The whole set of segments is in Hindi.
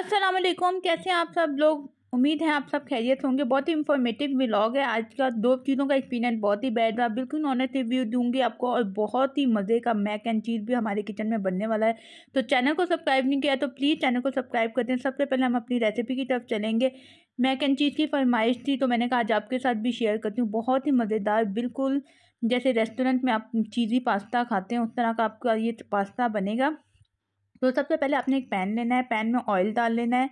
अस्सलाम वालेकुम कैसे हैं आप सब लोग उम्मीद है आप सब खैरियत होंगे बहुत ही इन्फॉर्मेटिव व्लॉग है आज का दो चीज़ों का एक्सपीरियंस बहुत ही बैड रहा बिल्कुल ऑनेस्ट रिव्यू दूंगी आपको और बहुत ही मज़े का मैक एंड चीज़ भी हमारे किचन में बनने वाला है तो चैनल को सब्सक्राइब नहीं किया तो प्लीज़ चैनल को सब्सक्राइब कर दें सबसे पहले हम अपनी रेसिपी की तरफ चलेंगे मैक एंड चीज़ की फरमाइश थी तो मैंने कहा आज आपके साथ भी शेयर करती हूँ बहुत ही मज़ेदार बिल्कुल जैसे रेस्टोरेंट में आप चीज़ी पास्ता खाते हैं उस तरह का आपका ये पास्ता बनेगा तो सबसे पहले आपने एक पैन लेना है पैन में ऑयल डाल लेना है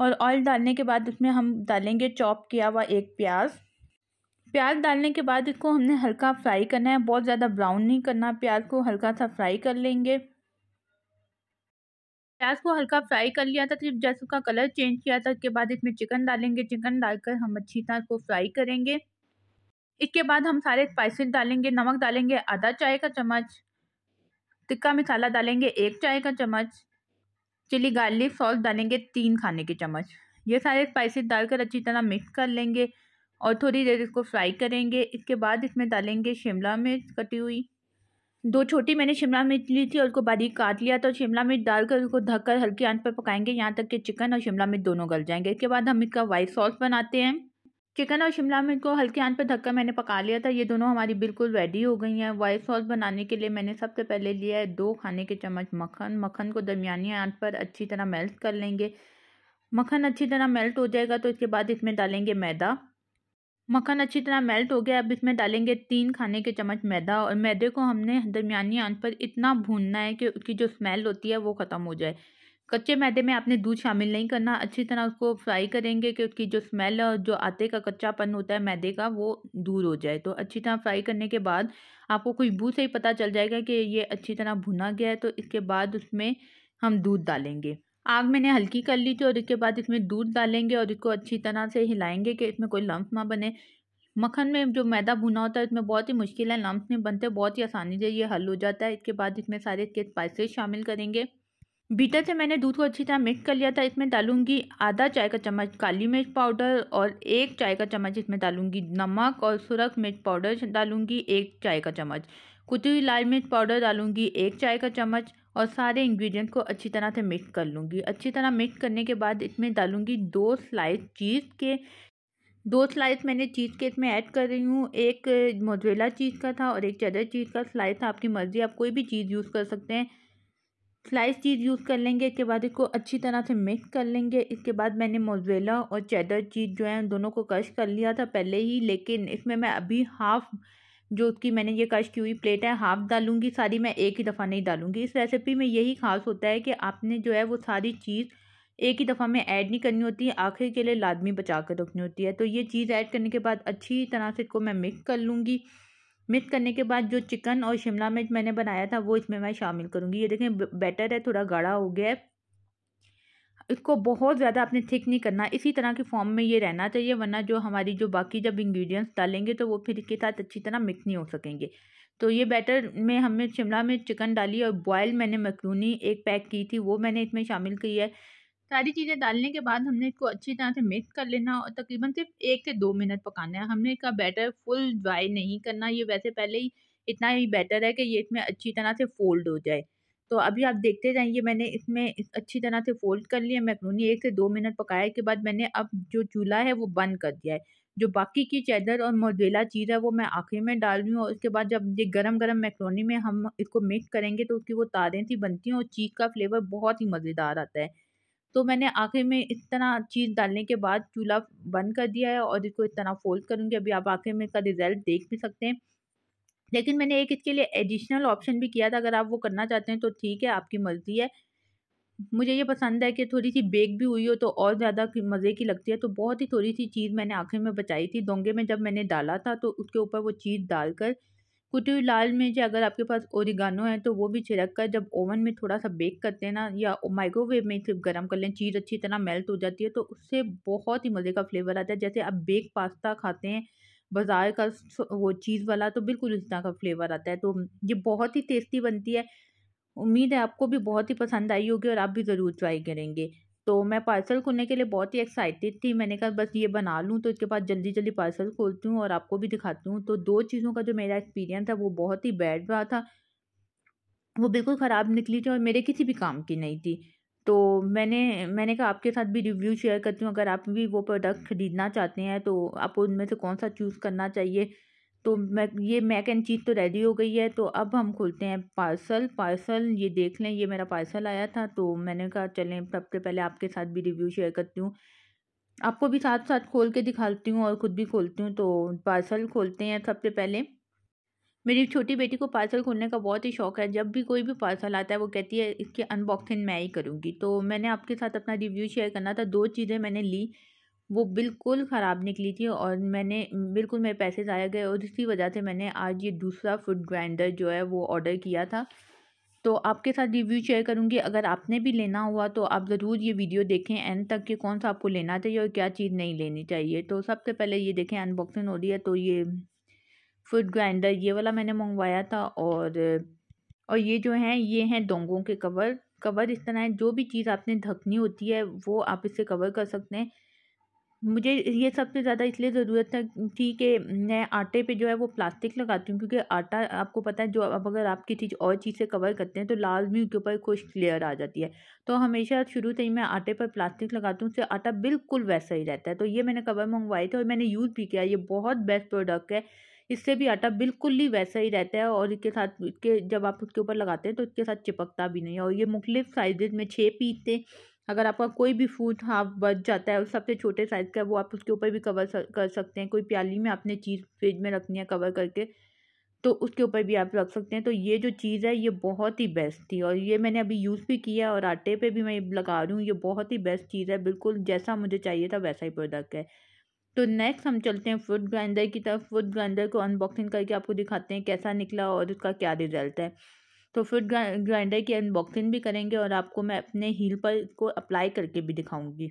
और ऑयल डालने के बाद उसमें हम डालेंगे चॉप किया हुआ एक प्याज प्याज डालने के बाद इसको हमने हल्का फ्राई करना है बहुत ज़्यादा ब्राउन नहीं करना प्याज को हल्का सा फ्राई कर लेंगे प्याज को हल्का फ्राई कर लिया था सिर्फ जैसे उसका कलर चेंज किया था उसके बाद इसमें चिकन डालेंगे चिकन डालकर हम अच्छी तरह इसको फ्राई करेंगे इसके बाद हम सारे स्पाइसेस डालेंगे नमक डालेंगे आधा चाय का चम्मच टिक्का मसाला डालेंगे एक चाय का चम्मच चिली गार्लिक सॉस डालेंगे तीन खाने के चम्मच ये सारे स्पाइसेस डालकर अच्छी तरह मिक्स कर लेंगे और थोड़ी देर इसको फ्राई करेंगे इसके बाद इसमें डालेंगे शिमला मिर्च कटी हुई दो छोटी मैंने शिमला मिर्च ली थी और उसको बारीक काट लिया तो शिमला मिर्च डालकर उसको ढककर हल्की आंच पर पकाएंगे यहाँ तक कि चिकन और शिमला मिर्च दोनों गल जाएंगे इसके बाद हम इसका वाइट सॉस बनाते हैं चिकन और शिमला मिर्च को हल्के आंच पर ढककर मैंने पका लिया था ये दोनों हमारी बिल्कुल रेडी हो गई हैं वाइट सॉस बनाने के लिए मैंने सबसे पहले लिया है दो खाने के चम्मच मक्खन मक्खन को दरमियानी आंच पर अच्छी तरह मेल्ट कर लेंगे मक्खन अच्छी तरह मेल्ट हो जाएगा तो इसके बाद इसमें डालेंगे मैदा मक्खन अच्छी तरह मेल्ट हो गया अब इसमें डालेंगे तीन खाने के चम्मच मैदा और मैदे को हमने दरमियानी आंच पर इतना भूनना है कि उसकी जो स्मेल होती है वो ख़त्म हो जाए कच्चे मैदे में आपने दूध शामिल नहीं करना अच्छी तरह उसको फ्राई करेंगे कि उसकी जो स्मेल और जो आटे का कच्चापन होता है मैदे का वो दूर हो जाए तो अच्छी तरह फ्राई करने के बाद आपको खुशबू से ही पता चल जाएगा कि ये अच्छी तरह भुना गया है तो इसके बाद उसमें हम दूध डालेंगे आग मैंने हल्की कर ली थी और इसके बाद इसमें दूध डालेंगे और इसको अच्छी तरह से हिलाएंगे कि इसमें कोई लम्स ना बने मखन में जो मैदा भुना होता है इसमें बहुत ही मुश्किल है लम्स नहीं बनते बहुत ही आसानी से ये हल हो जाता है इसके बाद इसमें सारे इसके स्पाइसेस शामिल करेंगे बीटर से मैंने दूध को अच्छी तरह मिक्स कर लिया था इसमें डालूंगी आधा चाय का चम्मच काली मिर्च पाउडर और एक चाय का चम्मच इसमें डालूंगी नमक और सुरख मिर्च पाउडर डालूंगी एक चाय का चम्मच कुतरी लाल मिर्च पाउडर डालूंगी एक चाय का चम्मच और सारे इंग्रेडिएंट को अच्छी तरह से मिक्स कर लूँगी अच्छी तरह मिक्स करने के बाद इसमें डालूंगी दो स्लाइस चीज़ के दो स्लाइस मैंने चीज़ के इसमें ऐड कर रही हूँ एक मोजरेला चीज़ का था और एक चदर चीज़ का स्लाइस था आपकी मर्ज़ी आप कोई भी चीज़ यूज़ कर सकते हैं स्लाइस चीज़ यूज़ कर लेंगे इसके बाद इसको अच्छी तरह से मिक्स कर लेंगे इसके बाद मैंने मोजेला और चैदर चीज़ जो है दोनों को कश कर लिया था पहले ही लेकिन इसमें मैं अभी हाफ़ जो उसकी मैंने ये कश की हुई प्लेट है हाफ़ डालूंगी सारी मैं एक ही दफ़ा नहीं डालूंगी इस रेसिपी में यही खास होता है कि आपने जो है वो सारी चीज़ एक ही दफ़ा में ऐड नहीं करनी होती आखिर के लिए लादमी बचा कर रखनी होती है तो ये चीज़ ऐड करने के बाद अच्छी तरह से इसको मैं मिक्स कर लूँगी मिक्स करने के बाद जो चिकन और शिमला मिर्च मैंने बनाया था वो इसमें मैं शामिल करूँगी ये देखें बेटर है थोड़ा गाढ़ा हो गया है इसको बहुत ज़्यादा आपने थिक नहीं करना इसी तरह के फॉर्म में ये रहना चाहिए वरना जो हमारी जो बाकी जब इंग्रेडिएंट्स डालेंगे तो वो फिर इसके साथ अच्छी तरह मिक्स नहीं हो सकेंगे तो ये बैटर में हमने शिमला मिर्च चिकन डाली और बॉयल मैंने मकरूनी एक पैक की थी वो मैंने इसमें शामिल की है सारी चीज़ें डालने के बाद हमने इसको अच्छी तरह से मिक्स कर लेना और तकरीबन सिर्फ एक से दो मिनट पकाना है हमने इसका बैटर फुल ड्राई नहीं करना ये वैसे पहले ही इतना ही बेटर है कि ये इसमें अच्छी तरह से फोल्ड हो जाए तो अभी आप देखते जाइए मैंने इसमें इस अच्छी तरह से फोल्ड कर लिया मैक्रोनी एक से दो मिनट पकाया के बाद मैंने अब जो चूल्हा है वो बंद कर दिया है जो बाकी की चैदर और मोजेला चीज़ है वो मैं आखिर में डाल रही हूँ और उसके बाद जब ये गरम गरम मैक्रोनी में हम इसको मिक्स करेंगे तो उसकी वो तारें सी बनती हैं और चीज़ का फ्लेवर बहुत ही मज़ेदार आता है तो मैंने आखिर में इतना चीज़ डालने के बाद चूल्हा बंद कर दिया है और इसको इतना फोल्ड करूँगी अभी आप आखिर में इसका रिज़ल्ट देख भी सकते हैं लेकिन मैंने एक इसके लिए एडिशनल ऑप्शन भी किया था अगर आप वो करना चाहते हैं तो ठीक है आपकी मर्ज़ी है मुझे ये पसंद है कि थोड़ी सी बेक भी हुई हो तो और ज़्यादा मज़े की लगती है तो बहुत ही थोड़ी सी चीज़ मैंने आखिर में बचाई थी दोंगे में जब मैंने डाला था तो उसके ऊपर वो चीज़ डालकर कुटी लाल मिर्च अगर आपके पास ओरिगानो है तो वो भी छिड़क कर जब ओवन में थोड़ा सा बेक करते हैं ना या माइक्रोवेव में सिर्फ गर्म कर लें चीज़ अच्छी तरह मेल्ट हो जाती है तो उससे बहुत ही मज़े का फ्लेवर आता है जैसे आप बेक पास्ता खाते हैं बाज़ार का वो चीज़ वाला तो बिल्कुल उस तरह का फ्लेवर आता है तो ये बहुत ही टेस्टी बनती है उम्मीद है आपको भी बहुत ही पसंद आई होगी और आप भी ज़रूर ट्राई करेंगे तो मैं पार्सल खोलने के लिए बहुत ही एक्साइटेड थी मैंने कहा बस ये बना लूँ तो इसके बाद जल्दी जल्दी पार्सल खोलती हूँ और आपको भी दिखाती हूँ तो दो चीज़ों का जो मेरा एक्सपीरियंस था वो बहुत ही बैड रहा था वो बिल्कुल ख़राब निकली थी और मेरे किसी भी काम की नहीं थी तो मैंने मैंने कहा आपके साथ भी रिव्यू शेयर करती हूँ अगर आप भी वो प्रोडक्ट ख़रीदना चाहते हैं तो आपको उनमें से कौन सा चूज़ करना चाहिए तो मैं ये मैक एंड चीज़ तो रेडी हो गई है तो अब हम खोलते हैं पार्सल पार्सल ये देख लें ये मेरा पार्सल आया था तो मैंने कहा चलें सबसे पहले आपके साथ भी रिव्यू शेयर करती हूँ आपको भी साथ साथ खोल के दिखाती हूँ और ख़ुद भी खोलती हूँ तो पार्सल खोलते हैं सबसे पहले मेरी छोटी बेटी को पार्सल खोलने का बहुत ही शौक है जब भी कोई भी पार्सल आता है वो कहती है इसकी अनबॉक्सिंग मैं ही करूँगी तो मैंने आपके साथ अपना रिव्यू शेयर करना था दो चीज़ें मैंने ली वो बिल्कुल ख़राब निकली थी और मैंने बिल्कुल मेरे पैसे ज़ाया गए और इसी वजह से मैंने आज ये दूसरा फ़ूड ग्राइंडर जो है वो ऑर्डर किया था तो आपके साथ रिव्यू शेयर करूँगी अगर आपने भी लेना हुआ तो आप ज़रूर ये वीडियो देखें एंड तक कि कौन सा आपको लेना चाहिए और क्या चीज़ नहीं लेनी चाहिए तो सबसे पहले ये देखें अनबॉक्सिंग हो रही है तो ये फूड ग्राइंडर ये वाला मैंने मंगवाया था और और ये जो है ये हैं डोंगों के कवर कवर इस तरह है जो भी चीज़ आपने ढकनी होती है वो आप इससे कवर कर सकते हैं मुझे ये सबसे ज़्यादा इसलिए ज़रूरत थी कि मैं आटे पे जो है वो प्लास्टिक लगाती हूँ क्योंकि आटा आपको पता है जो अब अगर आप किसी और चीज़ से कवर करते हैं तो लाजमी उनके ऊपर खुश क्लियर आ जाती है तो हमेशा शुरू से ही मैं आटे पर प्लास्टिक लगाती हूँ उससे आटा बिल्कुल वैसा ही रहता है तो ये मैंने कवर मंगवाए थे और मैंने यूज़ भी किया ये बहुत बेस्ट प्रोडक्ट है इससे भी आटा बिल्कुल ही वैसा ही रहता है और इसके साथ इसके जब आप उसके ऊपर लगाते हैं तो इसके साथ चिपकता भी नहीं है और ये मुख्तु साइज़ में छः पीस थे अगर आपका कोई भी फूड हाफ बच जाता है उस सबसे छोटे साइज़ का वो आप उसके ऊपर भी कवर कर सकते हैं कोई प्याली में आपने चीज़ फ्रिज में रखनी है कवर करके तो उसके ऊपर भी आप रख सकते हैं तो ये जो चीज़ है ये बहुत ही बेस्ट थी और ये मैंने अभी यूज़ भी किया और आटे पे भी मैं लगा रही हूँ ये बहुत ही बेस्ट चीज़ है बिल्कुल जैसा मुझे चाहिए था वैसा ही प्रोडक्ट है तो नेक्स्ट हम चलते हैं फूड ग्राइंडर की तरफ फूड ग्राइंडर को अनबॉक्सिंग करके आपको दिखाते हैं कैसा निकला और उसका क्या रिजल्ट है तो फिर ग्राइंडर की अनबॉक्सिंग भी करेंगे और आपको मैं अपने हील पर को अप्लाई करके भी दिखाऊंगी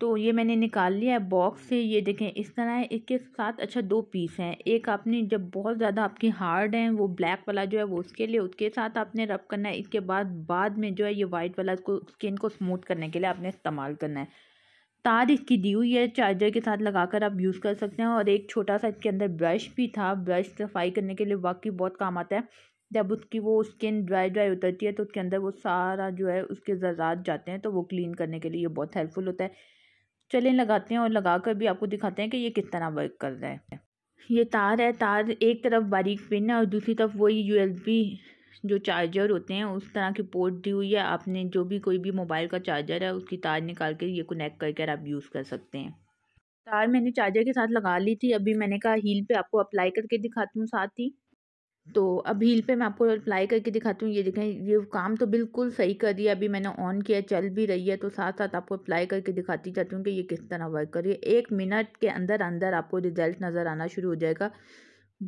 तो ये मैंने निकाल लिया है बॉक्स से ये देखें इस तरह है इसके साथ अच्छा दो पीस हैं एक आपने जब बहुत ज़्यादा आपकी हार्ड हैं वो ब्लैक वाला जो है वो उसके लिए उसके साथ आपने रब करना है इसके बाद बाद में जो है ये वाइट वाला को स्किन को स्मूथ करने के लिए आपने इस्तेमाल करना है तार इसकी दी हुई है चार्जर के साथ लगाकर आप यूज़ कर सकते हैं और एक छोटा सा इसके अंदर ब्रश भी था ब्रश सफाई करने के लिए वाकई बहुत काम आता है जब उसकी वो स्किन ड्राई ड्राई उतरती है तो उसके अंदर वो सारा जो है उसके ज़रात जाते हैं तो वो क्लीन करने के लिए बहुत हेल्पफुल होता है चलें लगाते हैं और लगा कर भी आपको दिखाते हैं कि ये किस तरह वर्क कर रहा है ये तार है तार एक तरफ बारीक पिन है और दूसरी तरफ वही यू जो चार्जर होते हैं उस तरह की पोर्ट दी हुई है आपने जो भी कोई भी मोबाइल का चार्जर है उसकी तार निकाल के ये कनेक्ट करके आप यूज़ कर सकते हैं तार मैंने चार्जर के साथ लगा ली थी अभी मैंने कहा हील पे आपको अप्लाई करके दिखाती हूँ साथ ही तो अब हील पे मैं आपको अप्लाई करके दिखाती हूँ ये देखें ये काम तो बिल्कुल सही कर रही है अभी मैंने ऑन किया चल भी रही है तो साथ साथ आपको अप्लाई करके दिखाती जाती हूँ कि ये किस तरह वर्क कर रही है एक मिनट के अंदर अंदर आपको रिजल्ट नज़र आना शुरू हो जाएगा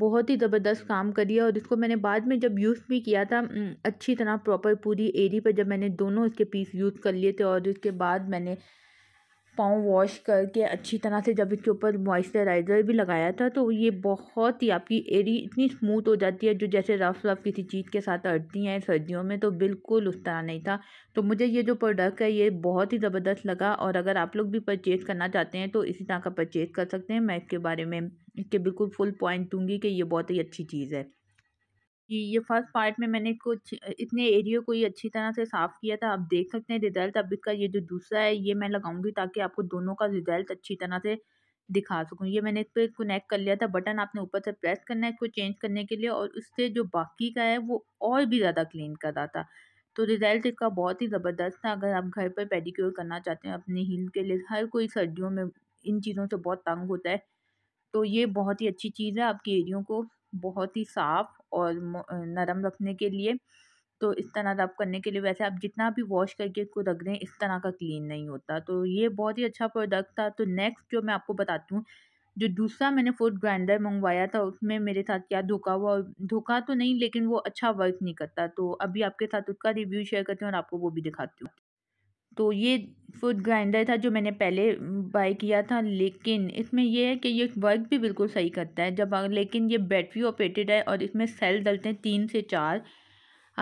बहुत ही ज़बरदस्त काम करी है और इसको मैंने बाद में जब यूज़ भी किया था अच्छी तरह प्रॉपर पूरी एरी पर जब मैंने दोनों इसके पीस यूज़ कर लिए थे और इसके बाद मैंने पाँव वॉश करके अच्छी तरह से जब इसके ऊपर मॉइस्चराइज़र भी लगाया था तो ये बहुत ही आपकी एरी इतनी स्मूथ हो जाती है जो जैसे रफ रफ किसी चीज़ के साथ अड़ती हैं सर्दियों में तो बिल्कुल उस तरह नहीं था तो मुझे ये जो प्रोडक्ट है ये बहुत ही ज़बरदस्त लगा और अगर आप लोग भी परचेज़ करना चाहते हैं तो इसी तरह का परचेज़ कर सकते हैं मैं इसके बारे में इसके बिल्कुल फुल पॉइंट दूँगी कि ये बहुत ही अच्छी चीज़ है ये फर्स्ट पार्ट में मैंने कुछ इतने एरिया को ही अच्छी तरह से साफ़ किया था आप देख सकते हैं रिजल्ट अब इसका ये जो दूसरा है ये मैं लगाऊंगी ताकि आपको दोनों का रिजल्ट अच्छी तरह से दिखा सकूँ ये मैंने इस पर कनेक्ट कर लिया था बटन आपने ऊपर से प्रेस करना है इसको चेंज करने के लिए और उससे जो बाकी का है वो और भी ज़्यादा क्लीन कर रहा था तो रिज़ल्ट इसका बहुत ही ज़बरदस्त था अगर आप घर पर पेडिक्योर करना चाहते हैं अपने हील के लिए हर कोई सर्दियों में इन चीज़ों से बहुत तंग होता है तो ये बहुत ही अच्छी चीज़ है आपके एरियों को बहुत ही साफ़ और नरम रखने के लिए तो इस तरह रब करने के लिए वैसे आप जितना भी वॉश करके इसको रख दें इस तरह का क्लीन नहीं होता तो ये बहुत ही अच्छा प्रोडक्ट था तो नेक्स्ट जो मैं आपको बताती हूँ जो दूसरा मैंने फूड ग्राइंडर मंगवाया था उसमें मेरे साथ क्या धोखा हुआ धोखा तो नहीं लेकिन वो अच्छा वर्क नहीं करता तो अभी आपके साथ उसका रिव्यू शेयर करती हूँ और आपको वो भी दिखाती हूँ तो ये फूड ग्राइंडर था जो मैंने पहले बाय किया था लेकिन इसमें यह है कि ये वर्क भी बिल्कुल सही करता है जब लेकिन ये बैटरी ऑपरेटेड है और इसमें सेल डलते हैं तीन से चार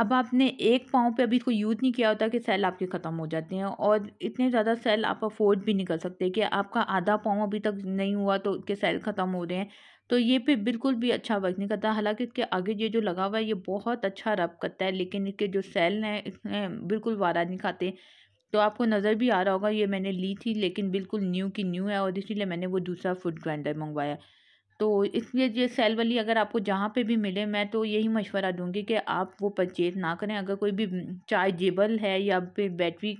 अब आपने एक पाँव पे अभी इसको यूज़ नहीं किया होता कि सेल आपके ख़त्म हो जाते हैं और इतने ज़्यादा सेल आप अफोर्ड भी नहीं कर सकते कि आपका आधा पाँव अभी तक नहीं हुआ तो उसके सेल ख़त्म हो रहे हैं तो ये पे बिल्कुल भी अच्छा वर्क नहीं करता हालांकि इसके आगे ये जो लगा हुआ है ये बहुत अच्छा रब करता है लेकिन इसके जो सेल हैं इसमें बिल्कुल वारा नहीं खाते तो आपको नज़र भी आ रहा होगा ये मैंने ली थी लेकिन बिल्कुल न्यू की न्यू है और इसीलिए मैंने वो दूसरा फूड ग्राइंडर मंगवाया तो इसलिए ये सेल वाली अगर आपको जहाँ पे भी मिले मैं तो यही मशवरा दूंगी कि आप वो परचेज़ ना करें अगर कोई भी चार्जेबल है या फिर बैटरी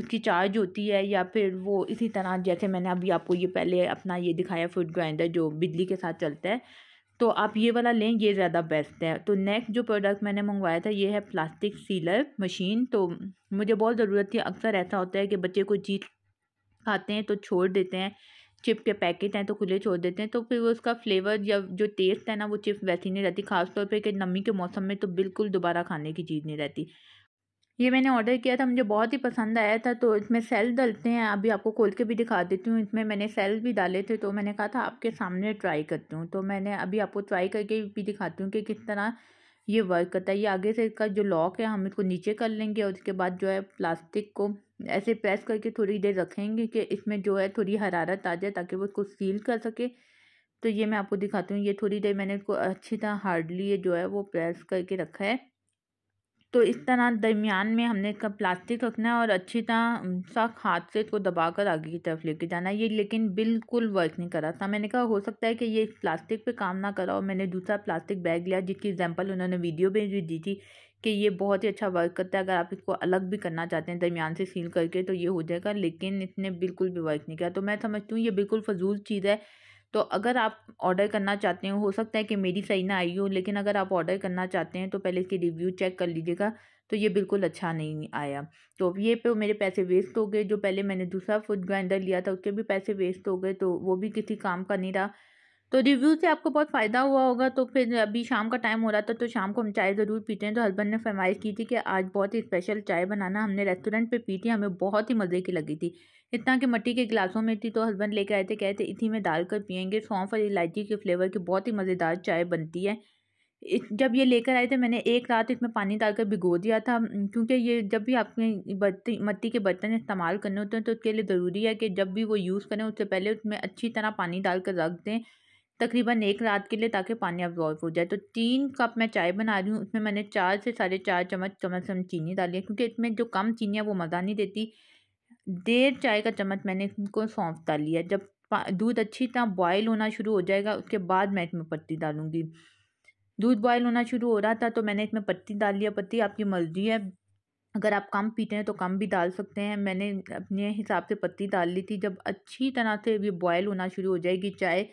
उसकी चार्ज होती है या फिर वो इसी तरह जैसे मैंने अभी आपको ये पहले अपना ये दिखाया फूड ग्राइंडर जो बिजली के साथ चलता है तो आप ये वाला लें ये ज़्यादा बेस्ट है तो नेक्स्ट जो प्रोडक्ट मैंने मंगवाया था ये है प्लास्टिक सीलर मशीन तो मुझे बहुत ज़रूरत थी अक्सर ऐसा होता है कि बच्चे को जीत खाते हैं तो छोड़ देते हैं चिप के पैकेट हैं तो खुले छोड़ देते हैं तो फिर वो उसका फ्लेवर या जो टेस्ट है ना वो चिप वैसी नहीं रहती खासतौर पर कि नमी के मौसम में तो बिल्कुल दोबारा खाने की चीज़ नहीं रहती ये मैंने ऑर्डर किया था मुझे बहुत ही पसंद आया था तो इसमें सेल डलते हैं अभी आपको खोल के भी दिखा देती हूँ इसमें मैंने सेल भी डाले थे तो मैंने कहा था आपके सामने ट्राई करती हूँ तो मैंने अभी आपको ट्राई करके भी दिखाती हूँ कि किस तरह ये वर्क करता है ये आगे से इसका जो लॉक है हम इसको नीचे कर लेंगे और उसके बाद जो है प्लास्टिक को ऐसे प्रेस करके थोड़ी देर रखेंगे कि इसमें जो है थोड़ी हरारत आ जाए ताकि वो इसको सील कर सके तो ये मैं आपको दिखाती हूँ ये थोड़ी देर मैंने इसको अच्छी तरह हार्डली ये जो है वो प्रेस करके रखा है तो इस तरह दरमियान में हमने इसका प्लास्टिक रखना है और अच्छी तरह सख्त हाथ से इसको दबा कर आगे की तरफ लेके जाना है ये लेकिन बिल्कुल वर्क नहीं करा था मैंने कहा हो सकता है कि ये इस प्लास्टिक पे काम ना करा और मैंने दूसरा प्लास्टिक बैग लिया जिसकी एग्जांपल उन्होंने वीडियो में भी दी थी कि ये बहुत ही अच्छा वर्क करता है अगर आप इसको अलग भी करना चाहते हैं दरमियान से सील करके तो ये हो जाएगा लेकिन इसने बिल्कुल भी वर्क नहीं किया तो मैं समझती हूँ ये बिल्कुल फजूल चीज़ है तो अगर आप ऑर्डर करना चाहते हो हो सकता है कि मेरी सही ना आई हो लेकिन अगर आप ऑर्डर करना चाहते हैं तो पहले इसके रिव्यू चेक कर लीजिएगा तो ये बिल्कुल अच्छा नहीं आया तो ये पे मेरे पैसे वेस्ट हो गए जो पहले मैंने दूसरा फूड ग्राइंडर लिया था उसके भी पैसे वेस्ट हो गए तो वो भी किसी काम का नहीं रहा तो रिव्यू से आपको बहुत फ़ायदा हुआ होगा तो फिर अभी शाम का टाइम हो रहा था तो शाम को हम चाय ज़रूर पीते हैं तो हस्बैंड ने फरमाइश की थी कि आज बहुत ही स्पेशल चाय बनाना हमने रेस्टोरेंट पे पी थी हमें बहुत ही मज़े की लगी थी इतना कि मट्टी के गिलासों में थी तो हस्बैंड लेकर आए थे कहे थे इसी में डालकर पियेंगे सौंफ और इलायची के फ्लेवर की बहुत ही मज़ेदार चाय बनती है जब ये लेकर आए थे मैंने एक रात इसमें पानी डालकर भिगो दिया था क्योंकि ये जब भी आपने मट्टी के बर्तन इस्तेमाल करने होते हैं तो उसके लिए ज़रूरी है कि जब भी वो यूज़ करें उससे पहले उसमें अच्छी तरह पानी डालकर रख दें तकरीबन एक रात के लिए ताकि पानी अब्जॉर्व हो जाए तो तीन कप मैं चाय बना रही हूँ उसमें मैंने चार से साढ़े चार चम्मच कम से कम चीनी डाली है क्योंकि इसमें जो कम चीनी है वो मज़ा नहीं देती डेढ़ चाय का चम्मच मैंने इसको सौंफ डाली है जब दूध अच्छी तरह बॉयल होना शुरू हो जाएगा उसके बाद मैं इसमें पत्ती डालूँगी दूध बॉयल होना शुरू हो रहा था तो मैंने इसमें पत्ती डाली है पत्ती आपकी मर्जी है अगर आप कम पीते हैं तो कम भी डाल सकते हैं मैंने अपने हिसाब से पत्ती डाल ली थी जब अच्छी तरह से ये बॉयल होना शुरू हो जाएगी चाय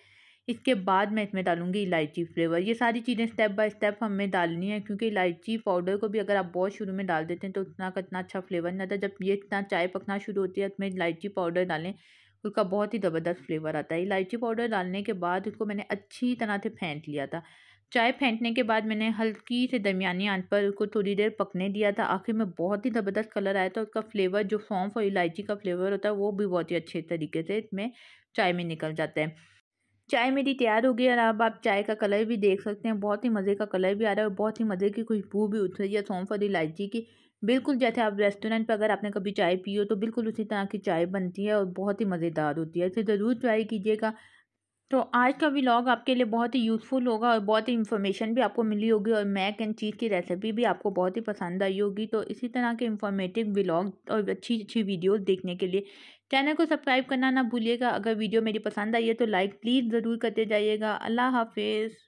इसके बाद मैं इसमें डालूँगी इलायची फ्लेवर ये सारी चीज़ें स्टेप बाय स्टेप हमें डालनी है क्योंकि इलायची पाउडर को भी अगर आप बहुत शुरू में डाल देते हैं तो उतना का इतना अच्छा फ्लेवर नहीं आता जब ये इतना चाय पकना शुरू होती है उसमें इलायची पाउडर डालें उसका बहुत ही ज़बरदस्त फ्लेवर आता है इलायची पाउडर डालने के बाद उसको मैंने अच्छी तरह से फेंट लिया था चाय फेंटने के बाद मैंने हल्की से दरमियानी आंच पर उसको थोड़ी देर पकने दिया था आखिर में बहुत ही ज़बरदस्त कलर आया था उसका फ्लेवर जो सौंफ और इलायची का फ्लेवर होता है वो भी बहुत ही अच्छे तरीके से इसमें चाय में निकल जाता है चाय मेरी तैयार हो गई और अब आप चाय का कलर भी देख सकते हैं बहुत ही मज़े का कलर भी आ रहा है और बहुत ही मज़े की खुशबू भी उठ रही है सौंफ और इलायची की बिल्कुल जैसे आप रेस्टोरेंट पर अगर आपने कभी चाय पी हो तो बिल्कुल उसी तरह की चाय बनती है और बहुत ही मज़ेदार होती है इसे ज़रूर ट्राई कीजिएगा तो आज का व्लॉग आपके लिए बहुत ही यूज़फुल होगा और बहुत ही इन्फॉर्मेशन भी आपको मिली होगी और मैक एंड चीज़ की रेसिपी भी आपको बहुत ही पसंद आई होगी तो इसी तरह के इन्फॉर्मेटिव व्लॉग और अच्छी अच्छी वीडियोस देखने के लिए चैनल को सब्सक्राइब करना ना भूलिएगा अगर वीडियो मेरी पसंद आई है तो लाइक प्लीज़ ज़रूर करते जाइएगा अल्लाह हाफिज़